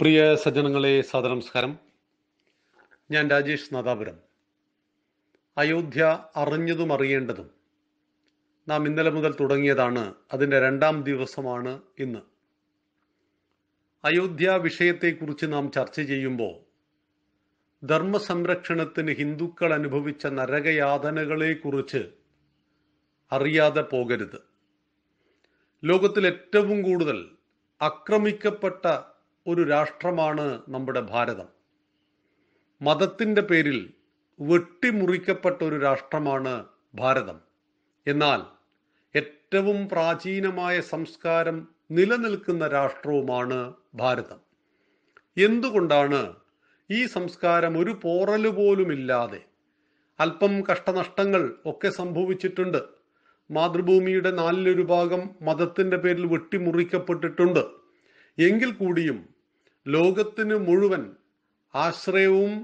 പ്രിയ സജ്ജനങ്ങളെ സദനമസ്കാരം ഞാൻ രാജേഷ് നാദാപുരം അയോധ്യ അറിഞ്ഞതും അറിയേണ്ടതും നാം ഇന്നലെ മുതൽ തുടങ്ങിയതാണ് അതിൻ്റെ രണ്ടാം ദിവസമാണ് ഇന്ന് അയോധ്യ വിഷയത്തെക്കുറിച്ച് നാം ചർച്ച ചെയ്യുമ്പോൾ ധർമ്മ സംരക്ഷണത്തിന് ഹിന്ദുക്കൾ അനുഭവിച്ച നരകയാതനകളെക്കുറിച്ച് അറിയാതെ പോകരുത് ലോകത്തിൽ ഏറ്റവും കൂടുതൽ ആക്രമിക്കപ്പെട്ട ഒരു രാഷ്ട്രമാണ് നമ്മുടെ ഭാരതം മതത്തിൻ്റെ പേരിൽ വെട്ടിമുറിക്കപ്പെട്ട ഒരു രാഷ്ട്രമാണ് ഭാരതം എന്നാൽ ഏറ്റവും പ്രാചീനമായ സംസ്കാരം നിലനിൽക്കുന്ന രാഷ്ട്രവുമാണ് ഭാരതം എന്തുകൊണ്ടാണ് ഈ സംസ്കാരം ഒരു പോറലുപോലുമില്ലാതെ അല്പം കഷ്ടനഷ്ടങ്ങൾ ഒക്കെ സംഭവിച്ചിട്ടുണ്ട് മാതൃഭൂമിയുടെ നാലിലൊരു ഭാഗം മതത്തിൻ്റെ പേരിൽ വെട്ടിമുറിക്കപ്പെട്ടിട്ടുണ്ട് എങ്കിൽ കൂടിയും ലോകത്തിന് മുഴുവൻ ആശ്രയവും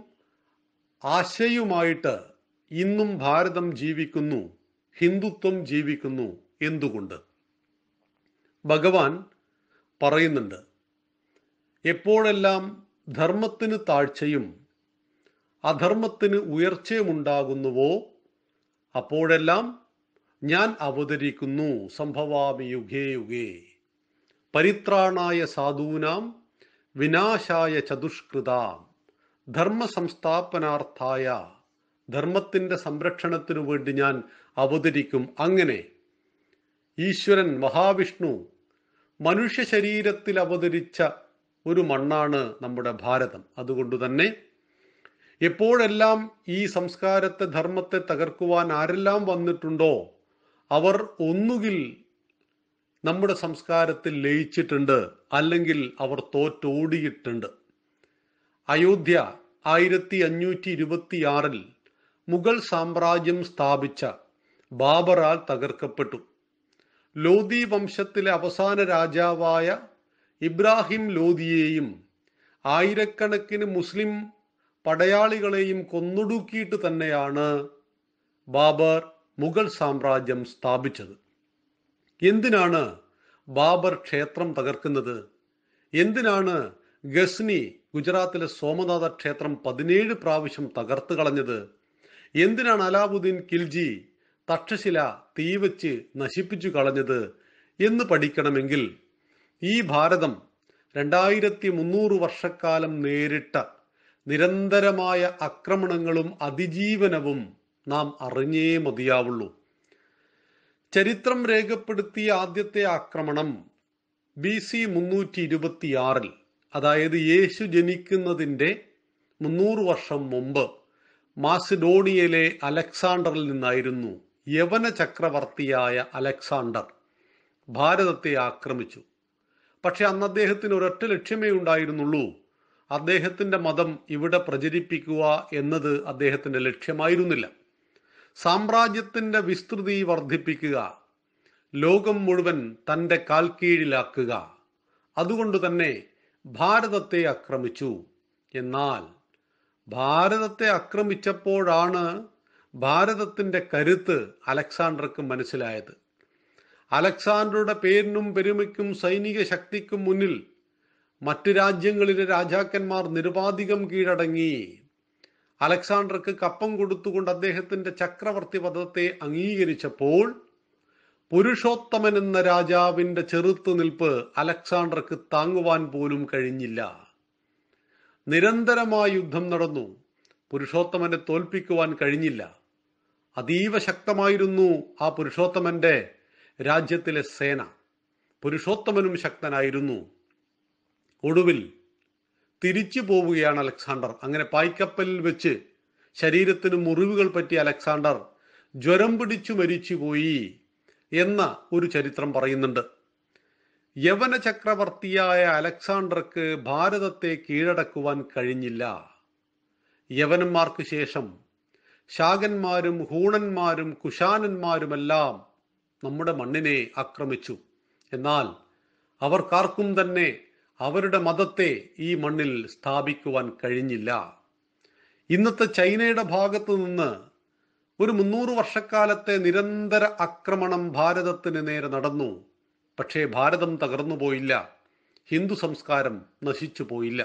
ആശയുമായിട്ട് ഇന്നും ഭാരതം ജീവിക്കുന്നു ഹിന്ദുത്വം ജീവിക്കുന്നു എന്തുകൊണ്ട് ഭഗവാൻ പറയുന്നുണ്ട് എപ്പോഴെല്ലാം ധർമ്മത്തിന് താഴ്ചയും അധർമ്മത്തിന് ഉണ്ടാകുന്നുവോ അപ്പോഴെല്ലാം ഞാൻ അവതരിക്കുന്നു സംഭവാമി യുഗേ യുഗേ പരിത്രാണായ സാധൂനാം വിനാശായ ചതുഷ്കൃതാം ധർമ്മ സംസ്ഥാപനാർത്ഥായ ധർമ്മത്തിൻ്റെ സംരക്ഷണത്തിനു വേണ്ടി ഞാൻ അവതരിക്കും അങ്ങനെ ഈശ്വരൻ മഹാവിഷ്ണു മനുഷ്യ ശരീരത്തിൽ അവതരിച്ച ഒരു മണ്ണാണ് നമ്മുടെ ഭാരതം അതുകൊണ്ട് തന്നെ എപ്പോഴെല്ലാം ഈ സംസ്കാരത്തെ ധർമ്മത്തെ തകർക്കുവാൻ ആരെല്ലാം വന്നിട്ടുണ്ടോ അവർ ഒന്നുകിൽ നമ്മുടെ സംസ്കാരത്തിൽ ലയിച്ചിട്ടുണ്ട് അല്ലെങ്കിൽ അവർ തോറ്റോടിയിട്ടുണ്ട് അയോധ്യ ആയിരത്തി അഞ്ഞൂറ്റി ഇരുപത്തിയാറിൽ മുഗൾ സാമ്രാജ്യം സ്ഥാപിച്ച ബാബറാൽ തകർക്കപ്പെട്ടു ലോധി വംശത്തിലെ അവസാന രാജാവായ ഇബ്രാഹിം ലോധിയെയും ആയിരക്കണക്കിന് മുസ്ലിം പടയാളികളെയും കൊന്നൊടുക്കിയിട്ട് തന്നെയാണ് ബാബർ മുഗൾ സാമ്രാജ്യം സ്ഥാപിച്ചത് എന്തിനാണ് ബാബർ ക്ഷേത്രം തകർക്കുന്നത് എന്തിനാണ് ഗസ്നി ഗുജറാത്തിലെ സോമനാഥ ക്ഷേത്രം പതിനേഴ് പ്രാവശ്യം തകർത്ത് കളഞ്ഞത് എന്തിനാണ് അലാബുദ്ദീൻ കിൽജി തക്ഷശില തീവച്ച് നശിപ്പിച്ചു കളഞ്ഞത് എന്ന് പഠിക്കണമെങ്കിൽ ഈ ഭാരതം രണ്ടായിരത്തി മുന്നൂറ് വർഷക്കാലം നേരിട്ട നിരന്തരമായ ആക്രമണങ്ങളും അതിജീവനവും നാം അറിഞ്ഞേ മതിയാവുള്ളൂ ചരിത്രം രേഖപ്പെടുത്തിയ ആദ്യത്തെ ആക്രമണം ബി സി മുന്നൂറ്റി ഇരുപത്തിയാറിൽ അതായത് യേശു ജനിക്കുന്നതിൻ്റെ മുന്നൂറ് വർഷം മുമ്പ് മാസിഡോണിയയിലെ അലക്സാണ്ടറിൽ നിന്നായിരുന്നു യവന ചക്രവർത്തിയായ അലക്സാണ്ടർ ഭാരതത്തെ ആക്രമിച്ചു പക്ഷെ അന്ന് അദ്ദേഹത്തിന് ഒരൊറ്റ ലക്ഷ്യമേ ഉണ്ടായിരുന്നുള്ളൂ അദ്ദേഹത്തിൻ്റെ മതം ഇവിടെ പ്രചരിപ്പിക്കുക എന്നത് അദ്ദേഹത്തിൻ്റെ ലക്ഷ്യമായിരുന്നില്ല സാമ്രാജ്യത്തിന്റെ വിസ്തൃതി വർദ്ധിപ്പിക്കുക ലോകം മുഴുവൻ തന്റെ കാൽക്കീഴിലാക്കുക അതുകൊണ്ട് തന്നെ ഭാരതത്തെ ആക്രമിച്ചു എന്നാൽ ഭാരതത്തെ ആക്രമിച്ചപ്പോഴാണ് ഭാരതത്തിന്റെ കരുത്ത് അലക്സാണ്ടർക്ക് മനസ്സിലായത് അലക്സാണ്ടറുടെ പേരിനും പെരുമയ്ക്കും സൈനിക ശക്തിക്കും മുന്നിൽ മറ്റു രാജ്യങ്ങളിലെ രാജാക്കന്മാർ നിരുപാധികം കീഴടങ്ങി അലക്സാണ്ടർക്ക് കപ്പം കൊടുത്തുകൊണ്ട് അദ്ദേഹത്തിന്റെ ചക്രവർത്തി പദത്തെ അംഗീകരിച്ചപ്പോൾ പുരുഷോത്തമൻ എന്ന രാജാവിന്റെ ചെറുത്തുനിൽപ്പ് അലക്സാണ്ടർക്ക് താങ്ങുവാൻ പോലും കഴിഞ്ഞില്ല നിരന്തരമായ യുദ്ധം നടന്നു പുരുഷോത്തമനെ തോൽപ്പിക്കുവാൻ കഴിഞ്ഞില്ല അതീവ ശക്തമായിരുന്നു ആ പുരുഷോത്തമന്റെ രാജ്യത്തിലെ സേന പുരുഷോത്തമനും ശക്തനായിരുന്നു ഒടുവിൽ തിരിച്ചു പോവുകയാണ് അലക്സാണ്ടർ അങ്ങനെ പായ്ക്കപ്പലിൽ വെച്ച് ശരീരത്തിന് മുറിവുകൾ പറ്റിയ അലക്സാണ്ടർ ജ്വരം പിടിച്ചു മരിച്ചുപോയി എന്ന ഒരു ചരിത്രം പറയുന്നുണ്ട് യവന ചക്രവർത്തിയായ അലക്സാണ്ടർക്ക് ഭാരതത്തെ കീഴടക്കുവാൻ കഴിഞ്ഞില്ല യവനന്മാർക്ക് ശേഷം ശാഖന്മാരും ഹൂണന്മാരും കുശാനന്മാരുമെല്ലാം നമ്മുടെ മണ്ണിനെ ആക്രമിച്ചു എന്നാൽ അവർക്കാർക്കും തന്നെ അവരുടെ മതത്തെ ഈ മണ്ണിൽ സ്ഥാപിക്കുവാൻ കഴിഞ്ഞില്ല ഇന്നത്തെ ചൈനയുടെ ഭാഗത്തു നിന്ന് ഒരു മുന്നൂറ് വർഷക്കാലത്തെ നിരന്തര ആക്രമണം ഭാരതത്തിന് നേരെ നടന്നു പക്ഷേ ഭാരതം തകർന്നു പോയില്ല ഹിന്ദു സംസ്കാരം നശിച്ചു പോയില്ല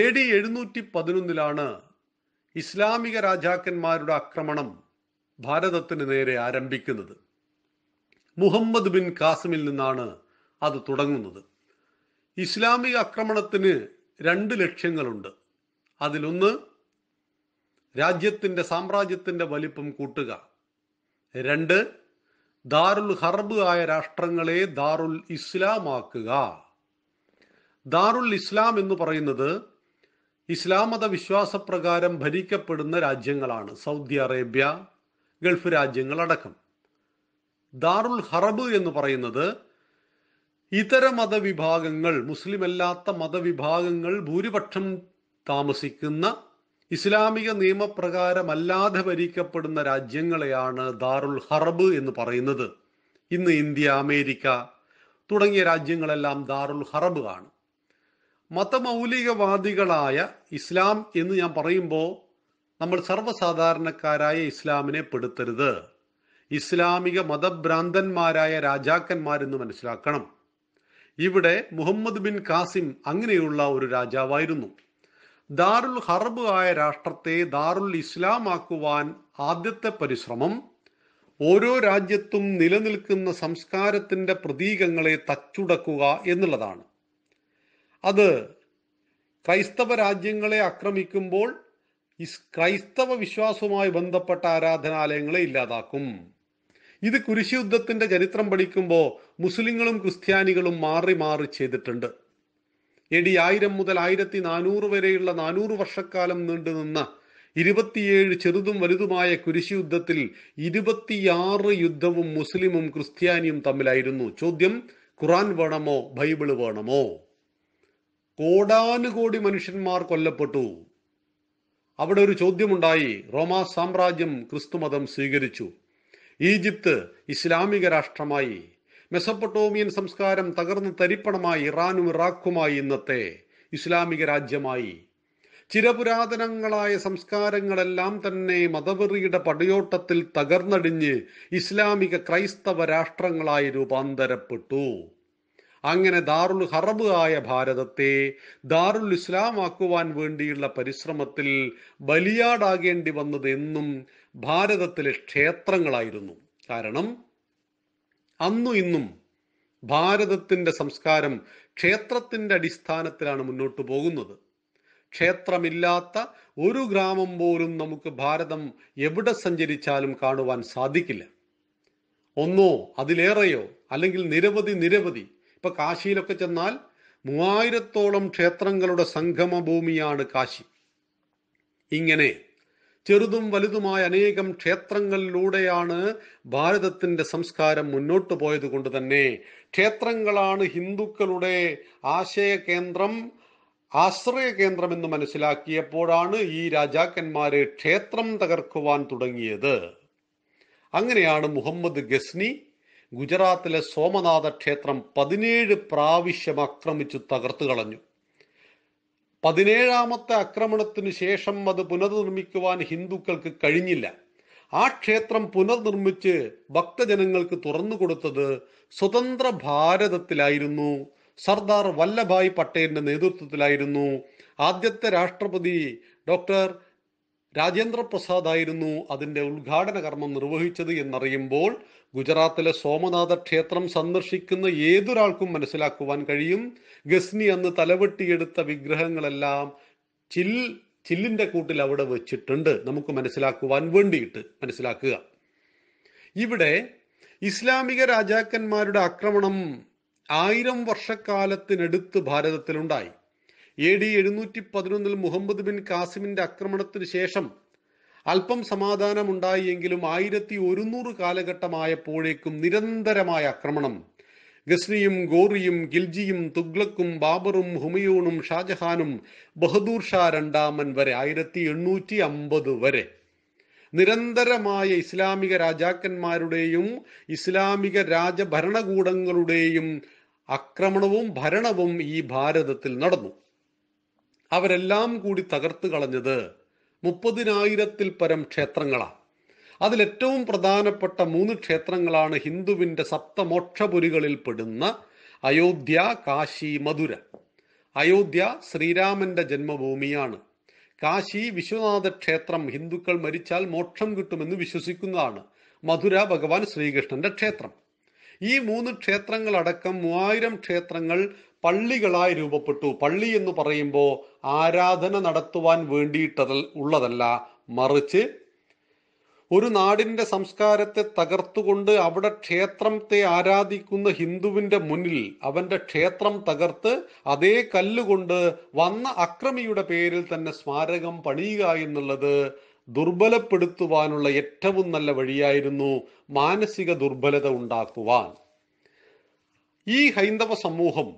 എ ഡി എഴുന്നൂറ്റി പതിനൊന്നിലാണ് ഇസ്ലാമിക രാജാക്കന്മാരുടെ ആക്രമണം ഭാരതത്തിന് നേരെ ആരംഭിക്കുന്നത് മുഹമ്മദ് ബിൻ കാസിമിൽ നിന്നാണ് അത് തുടങ്ങുന്നത് ഇസ്ലാമിക ആക്രമണത്തിന് രണ്ട് ലക്ഷ്യങ്ങളുണ്ട് അതിലൊന്ന് രാജ്യത്തിൻ്റെ സാമ്രാജ്യത്തിൻ്റെ വലിപ്പം കൂട്ടുക രണ്ട് ദാറുൽ ഹർബ് ആയ രാഷ്ട്രങ്ങളെ ദാറുൽ ഇസ്ലാമാക്കുക ദാറുൽ ഇസ്ലാം എന്ന് പറയുന്നത് ഇസ്ലാമത വിശ്വാസപ്രകാരം ഭരിക്കപ്പെടുന്ന രാജ്യങ്ങളാണ് സൗദി അറേബ്യ ഗൾഫ് രാജ്യങ്ങളടക്കം ദാറുൽ ഹറബ് എന്ന് പറയുന്നത് ഇതര മതവിഭാഗങ്ങൾ മുസ്ലിം അല്ലാത്ത മതവിഭാഗങ്ങൾ ഭൂരിപക്ഷം താമസിക്കുന്ന ഇസ്ലാമിക നിയമപ്രകാരമല്ലാതെ ഭരിക്കപ്പെടുന്ന രാജ്യങ്ങളെയാണ് ദാറുൽ ഹറബ് എന്ന് പറയുന്നത് ഇന്ന് ഇന്ത്യ അമേരിക്ക തുടങ്ങിയ രാജ്യങ്ങളെല്ലാം ദാറുൽ ഹറബ് ആണ് മതമൗലികവാദികളായ ഇസ്ലാം എന്ന് ഞാൻ പറയുമ്പോൾ നമ്മൾ സർവ്വസാധാരണക്കാരായ ഇസ്ലാമിനെ പെടുത്തരുത് ഇസ്ലാമിക മതഭ്രാന്തന്മാരായ രാജാക്കന്മാരെന്ന് മനസ്സിലാക്കണം ഇവിടെ മുഹമ്മദ് ബിൻ കാസിം അങ്ങനെയുള്ള ഒരു രാജാവായിരുന്നു ദാറുൽ ഹർബ് ആയ രാഷ്ട്രത്തെ ദാറുൽ ഇസ്ലാം ആക്കുവാൻ ആദ്യത്തെ പരിശ്രമം ഓരോ രാജ്യത്തും നിലനിൽക്കുന്ന സംസ്കാരത്തിന്റെ പ്രതീകങ്ങളെ തച്ചുടക്കുക എന്നുള്ളതാണ് അത് ക്രൈസ്തവ രാജ്യങ്ങളെ ആക്രമിക്കുമ്പോൾ ക്രൈസ്തവ വിശ്വാസവുമായി ബന്ധപ്പെട്ട ആരാധനാലയങ്ങളെ ഇല്ലാതാക്കും ഇത് കുരിശുദ്ധത്തിന്റെ ചരിത്രം പഠിക്കുമ്പോൾ മുസ്ലിങ്ങളും ക്രിസ്ത്യാനികളും മാറി മാറി ചെയ്തിട്ടുണ്ട് എ ഡി ആയിരം മുതൽ ആയിരത്തി നാനൂറ് വരെയുള്ള നാനൂറ് വർഷക്കാലം നീണ്ടുനിന്ന ഇരുപത്തിയേഴ് ചെറുതും വലുതുമായ കുരിശി യുദ്ധത്തിൽ ഇരുപത്തിയാറ് യുദ്ധവും മുസ്ലിമും ക്രിസ്ത്യാനിയും തമ്മിലായിരുന്നു ചോദ്യം ഖുറാൻ വേണമോ ബൈബിള് വേണമോ കോടാനുകോടി മനുഷ്യന്മാർ കൊല്ലപ്പെട്ടു അവിടെ ഒരു ചോദ്യമുണ്ടായി റോമാ സാമ്രാജ്യം ക്രിസ്തുമതം സ്വീകരിച്ചു ഈജിപ്ത് ഇസ്ലാമിക രാഷ്ട്രമായി മെസപ്പൊട്ടോമിയൻ സംസ്കാരം തകർന്ന് തരിപ്പണമായി ഇറാനും ഇറാഖുമായി ഇന്നത്തെ ഇസ്ലാമിക രാജ്യമായി ചിരപുരാതനങ്ങളായ സംസ്കാരങ്ങളെല്ലാം തന്നെ മതവെറിയുടെ പടയോട്ടത്തിൽ തകർന്നടിഞ്ഞ് ഇസ്ലാമിക ക്രൈസ്തവ രാഷ്ട്രങ്ങളായി രൂപാന്തരപ്പെട്ടു അങ്ങനെ ദാറുൽ ഹറബ് ആയ ഭാരതത്തെ ദാറുൽ ഇസ്ലാം ആക്കുവാൻ വേണ്ടിയുള്ള പരിശ്രമത്തിൽ ബലിയാടാകേണ്ടി വന്നത് എന്നും ഭാരതത്തിലെ ക്ഷേത്രങ്ങളായിരുന്നു കാരണം അന്നും ഇന്നും ഭാരതത്തിൻ്റെ സംസ്കാരം ക്ഷേത്രത്തിൻ്റെ അടിസ്ഥാനത്തിലാണ് മുന്നോട്ട് പോകുന്നത് ക്ഷേത്രമില്ലാത്ത ഒരു ഗ്രാമം പോലും നമുക്ക് ഭാരതം എവിടെ സഞ്ചരിച്ചാലും കാണുവാൻ സാധിക്കില്ല ഒന്നോ അതിലേറെയോ അല്ലെങ്കിൽ നിരവധി നിരവധി ഇപ്പൊ കാശിയിലൊക്കെ ചെന്നാൽ മൂവായിരത്തോളം ക്ഷേത്രങ്ങളുടെ സംഗമ ഭൂമിയാണ് കാശി ഇങ്ങനെ ചെറുതും വലുതുമായ അനേകം ക്ഷേത്രങ്ങളിലൂടെയാണ് ഭാരതത്തിന്റെ സംസ്കാരം മുന്നോട്ട് പോയത് കൊണ്ട് തന്നെ ക്ഷേത്രങ്ങളാണ് ഹിന്ദുക്കളുടെ ആശയ കേന്ദ്രം ആശ്രയ കേന്ദ്രം എന്ന് മനസ്സിലാക്കിയപ്പോഴാണ് ഈ രാജാക്കന്മാരെ ക്ഷേത്രം തകർക്കുവാൻ തുടങ്ങിയത് അങ്ങനെയാണ് മുഹമ്മദ് ഗസ്നി ഗുജറാത്തിലെ സോമനാഥ ക്ഷേത്രം പതിനേഴ് പ്രാവശ്യം ആക്രമിച്ചു തകർത്തു കളഞ്ഞു പതിനേഴാമത്തെ ആക്രമണത്തിന് ശേഷം അത് പുനർനിർമ്മിക്കുവാൻ ഹിന്ദുക്കൾക്ക് കഴിഞ്ഞില്ല ആ ക്ഷേത്രം പുനർനിർമ്മിച്ച് ഭക്തജനങ്ങൾക്ക് തുറന്നു കൊടുത്തത് സ്വതന്ത്ര ഭാരതത്തിലായിരുന്നു സർദാർ വല്ലഭായ് പട്ടേലിന്റെ നേതൃത്വത്തിലായിരുന്നു ആദ്യത്തെ രാഷ്ട്രപതി ഡോക്ടർ രാജേന്ദ്ര പ്രസാദ് ആയിരുന്നു അതിൻ്റെ ഉദ്ഘാടന കർമ്മം നിർവഹിച്ചത് എന്നറിയുമ്പോൾ ഗുജറാത്തിലെ സോമനാഥ ക്ഷേത്രം സന്ദർശിക്കുന്ന ഏതൊരാൾക്കും മനസ്സിലാക്കുവാൻ കഴിയും ഗസ്നി അന്ന് തലവെട്ടിയെടുത്ത വിഗ്രഹങ്ങളെല്ലാം ചിൽ ചില്ലിൻ്റെ കൂട്ടിൽ അവിടെ വെച്ചിട്ടുണ്ട് നമുക്ക് മനസ്സിലാക്കുവാൻ വേണ്ടിയിട്ട് മനസ്സിലാക്കുക ഇവിടെ ഇസ്ലാമിക രാജാക്കന്മാരുടെ ആക്രമണം ആയിരം വർഷക്കാലത്തിനടുത്ത് ഭാരതത്തിലുണ്ടായി എ ഡി എഴുന്നൂറ്റി പതിനൊന്നിൽ മുഹമ്മദ് ബിൻ കാസിമിന്റെ ആക്രമണത്തിന് ശേഷം അല്പം സമാധാനമുണ്ടായി എങ്കിലും ആയിരത്തി ഒരുന്നൂറ് കാലഘട്ടമായപ്പോഴേക്കും നിരന്തരമായ ആക്രമണം ഗസ്നിയും ഗോറിയും ഗിൽജിയും തുഗ്ലക്കും ബാബറും ഹുമയൂണും ഷാജഹാനും ബഹദൂർ ഷാ രണ്ടാമൻ വരെ ആയിരത്തി എണ്ണൂറ്റി അമ്പത് വരെ നിരന്തരമായ ഇസ്ലാമിക രാജാക്കന്മാരുടെയും ഇസ്ലാമിക രാജഭരണകൂടങ്ങളുടെയും ആക്രമണവും ഭരണവും ഈ ഭാരതത്തിൽ നടന്നു അവരെല്ലാം കൂടി തകർത്ത് കളഞ്ഞത് മുപ്പതിനായിരത്തിൽ പരം ക്ഷേത്രങ്ങളാണ് അതിലേറ്റവും പ്രധാനപ്പെട്ട മൂന്ന് ക്ഷേത്രങ്ങളാണ് ഹിന്ദുവിൻ്റെ സപ്തമോക്ഷപുരികളിൽ പെടുന്ന അയോധ്യ കാശി മധുര അയോധ്യ ശ്രീരാമന്റെ ജന്മഭൂമിയാണ് കാശി വിശ്വനാഥ ക്ഷേത്രം ഹിന്ദുക്കൾ മരിച്ചാൽ മോക്ഷം കിട്ടുമെന്ന് വിശ്വസിക്കുന്നതാണ് മധുര ഭഗവാൻ ശ്രീകൃഷ്ണന്റെ ക്ഷേത്രം ഈ മൂന്ന് ക്ഷേത്രങ്ങളടക്കം മൂവായിരം ക്ഷേത്രങ്ങൾ പള്ളികളായി രൂപപ്പെട്ടു പള്ളി എന്ന് പറയുമ്പോൾ ആരാധന നടത്തുവാൻ വേണ്ടിയിട്ടത് ഉള്ളതല്ല മറിച്ച് ഒരു നാടിന്റെ സംസ്കാരത്തെ തകർത്തുകൊണ്ട് അവിടെ ക്ഷേത്രത്തെ ആരാധിക്കുന്ന ഹിന്ദുവിന്റെ മുന്നിൽ അവന്റെ ക്ഷേത്രം തകർത്ത് അതേ കല്ലുകൊണ്ട് വന്ന അക്രമിയുടെ പേരിൽ തന്നെ സ്മാരകം പണിയുക എന്നുള്ളത് ദുർബലപ്പെടുത്തുവാനുള്ള ഏറ്റവും നല്ല വഴിയായിരുന്നു മാനസിക ദുർബലത ഉണ്ടാക്കുവാൻ ഈ ഹൈന്ദവ സമൂഹം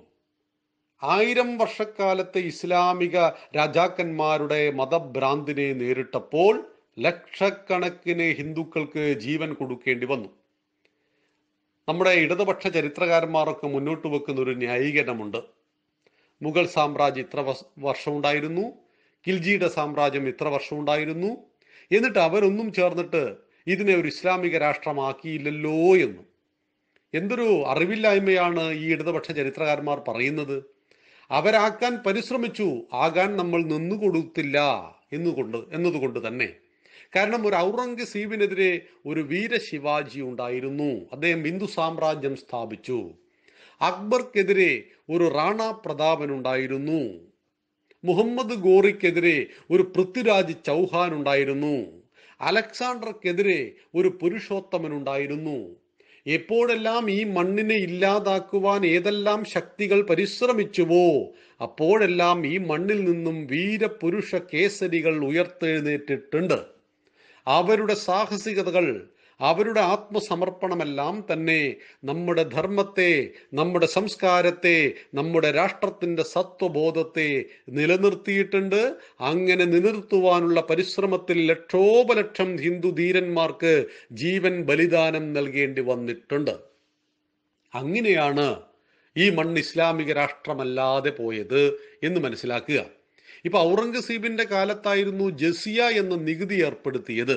ആയിരം വർഷക്കാലത്തെ ഇസ്ലാമിക രാജാക്കന്മാരുടെ മതഭ്രാന്തിനെ നേരിട്ടപ്പോൾ ലക്ഷക്കണക്കിന് ഹിന്ദുക്കൾക്ക് ജീവൻ കൊടുക്കേണ്ടി വന്നു നമ്മുടെ ഇടതുപക്ഷ ചരിത്രകാരന്മാരൊക്കെ മുന്നോട്ട് വെക്കുന്ന ഒരു ന്യായീകരണമുണ്ട് മുഗൾ സാമ്രാജ്യം ഇത്ര വർഷമുണ്ടായിരുന്നു ഖിൽജിയുടെ സാമ്രാജ്യം ഇത്ര വർഷമുണ്ടായിരുന്നു എന്നിട്ട് അവരൊന്നും ചേർന്നിട്ട് ഇതിനെ ഒരു ഇസ്ലാമിക രാഷ്ട്രമാക്കിയില്ലല്ലോ എന്ന് എന്തൊരു അറിവില്ലായ്മയാണ് ഈ ഇടതുപക്ഷ ചരിത്രകാരന്മാർ പറയുന്നത് അവരാക്കാൻ പരിശ്രമിച്ചു ആകാൻ നമ്മൾ നിന്നുകൊടുത്തില്ല എന്നുകൊണ്ട് എന്നതുകൊണ്ട് തന്നെ കാരണം ഒരു ഔറംഗസീബിനെതിരെ ഒരു വീര ശിവാജി ഉണ്ടായിരുന്നു അദ്ദേഹം ഹിന്ദു സാമ്രാജ്യം സ്ഥാപിച്ചു അക്ബർക്കെതിരെ ഒരു റാണ പ്രതാപൻ ഉണ്ടായിരുന്നു മുഹമ്മദ് ഗോറിക്കെതിരെ ഒരു പൃഥ്വിരാജ് ചൗഹാൻ ഉണ്ടായിരുന്നു അലക്സാണ്ടർക്കെതിരെ ഒരു പുരുഷോത്തമൻ ഉണ്ടായിരുന്നു എപ്പോഴെല്ലാം ഈ മണ്ണിനെ ഇല്ലാതാക്കുവാൻ ഏതെല്ലാം ശക്തികൾ പരിശ്രമിച്ചുവോ അപ്പോഴെല്ലാം ഈ മണ്ണിൽ നിന്നും വീരപുരുഷ കേസരികൾ ഉയർത്തെഴുന്നേറ്റിട്ടുണ്ട് അവരുടെ സാഹസികതകൾ അവരുടെ ആത്മസമർപ്പണമെല്ലാം തന്നെ നമ്മുടെ ധർമ്മത്തെ നമ്മുടെ സംസ്കാരത്തെ നമ്മുടെ രാഷ്ട്രത്തിൻ്റെ സത്വബോധത്തെ നിലനിർത്തിയിട്ടുണ്ട് അങ്ങനെ നിലനിർത്തുവാനുള്ള പരിശ്രമത്തിൽ ലക്ഷോപലക്ഷം ഹിന്ദു ധീരന്മാർക്ക് ജീവൻ ബലിദാനം നൽകേണ്ടി വന്നിട്ടുണ്ട് അങ്ങനെയാണ് ഈ മണ്ണ് ഇസ്ലാമിക രാഷ്ട്രമല്ലാതെ പോയത് എന്ന് മനസ്സിലാക്കുക ഇപ്പൊ ഔറംഗസീബിന്റെ കാലത്തായിരുന്നു ജസിയ എന്ന നികുതി ഏർപ്പെടുത്തിയത്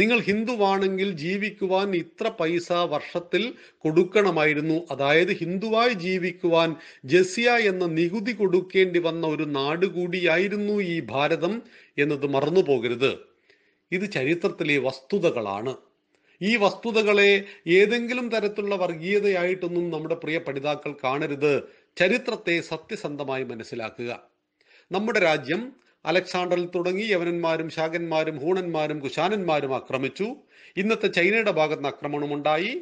നിങ്ങൾ ഹിന്ദുവാണെങ്കിൽ ജീവിക്കുവാൻ ഇത്ര പൈസ വർഷത്തിൽ കൊടുക്കണമായിരുന്നു അതായത് ഹിന്ദുവായി ജീവിക്കുവാൻ ജസിയ എന്ന നികുതി കൊടുക്കേണ്ടി വന്ന ഒരു നാട് കൂടിയായിരുന്നു ഈ ഭാരതം എന്നത് മറന്നു ഇത് ചരിത്രത്തിലെ വസ്തുതകളാണ് ഈ വസ്തുതകളെ ഏതെങ്കിലും തരത്തിലുള്ള വർഗീയതയായിട്ടൊന്നും നമ്മുടെ പ്രിയ പഠിതാക്കൾ കാണരുത് ചരിത്രത്തെ സത്യസന്ധമായി മനസ്സിലാക്കുക നമ്മുടെ രാജ്യം അലക്സാണ്ടറിൽ തുടങ്ങി യവനന്മാരും ശാഖന്മാരും ഹൂണന്മാരും കുശാനന്മാരും ആക്രമിച്ചു ഇന്നത്തെ ചൈനയുടെ ഭാഗത്ത് ആക്രമണമുണ്ടായി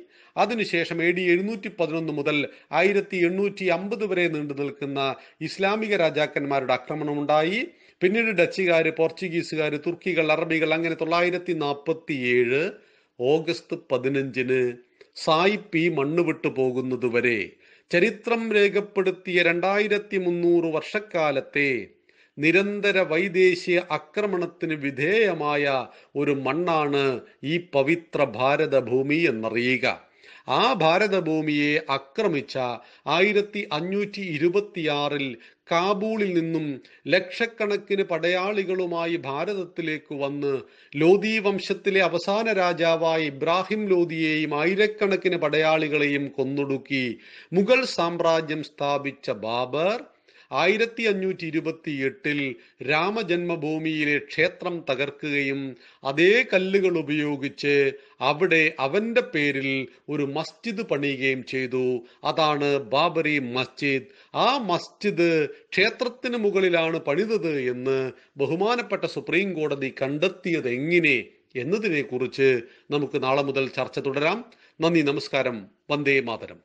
അതിനുശേഷം എ ഡി എഴുന്നൂറ്റി പതിനൊന്ന് മുതൽ ആയിരത്തി എണ്ണൂറ്റി അമ്പത് വരെ നീണ്ടു നിൽക്കുന്ന ഇസ്ലാമിക രാജാക്കന്മാരുടെ ആക്രമണമുണ്ടായി പിന്നീട് ഡച്ചുകാർ പോർച്ചുഗീസുകാർ തുർക്കികൾ അറബികൾ അങ്ങനെ തൊള്ളായിരത്തി നാൽപ്പത്തി ഏഴ് ഓഗസ്റ്റ് പതിനഞ്ചിന് സായിപ്പി മണ്ണുവിട്ടു പോകുന്നതുവരെ ചരിത്രം രേഖപ്പെടുത്തിയ രണ്ടായിരത്തി മുന്നൂറ് വർഷക്കാലത്തെ നിരന്തര വൈദേശിക ആക്രമണത്തിന് വിധേയമായ ഒരു മണ്ണാണ് ഈ പവിത്ര ഭാരതഭൂമി എന്നറിയുക ആ ഭാരതഭൂമിയെ ആക്രമിച്ച ആയിരത്തി അഞ്ഞൂറ്റി ഇരുപത്തിയാറിൽ കാബൂളിൽ നിന്നും ലക്ഷക്കണക്കിന് പടയാളികളുമായി ഭാരതത്തിലേക്ക് വന്ന് ലോധി വംശത്തിലെ അവസാന രാജാവായ ഇബ്രാഹിം ലോധിയെയും ആയിരക്കണക്കിന് പടയാളികളെയും കൊന്നൊടുക്കി മുഗൾ സാമ്രാജ്യം സ്ഥാപിച്ച ബാബർ ആയിരത്തി അഞ്ഞൂറ്റി ഇരുപത്തി എട്ടിൽ രാമജന്മഭൂമിയിലെ ക്ഷേത്രം തകർക്കുകയും അതേ കല്ലുകൾ ഉപയോഗിച്ച് അവിടെ അവന്റെ പേരിൽ ഒരു മസ്ജിദ് പണിയുകയും ചെയ്തു അതാണ് ബാബറി മസ്ജിദ് ആ മസ്ജിദ് ക്ഷേത്രത്തിന് മുകളിലാണ് പണിതത് എന്ന് ബഹുമാനപ്പെട്ട സുപ്രീം കോടതി കണ്ടെത്തിയത് എങ്ങനെ എന്നതിനെക്കുറിച്ച് നമുക്ക് നാളെ മുതൽ ചർച്ച തുടരാം നന്ദി നമസ്കാരം വന്ദേ മാതരം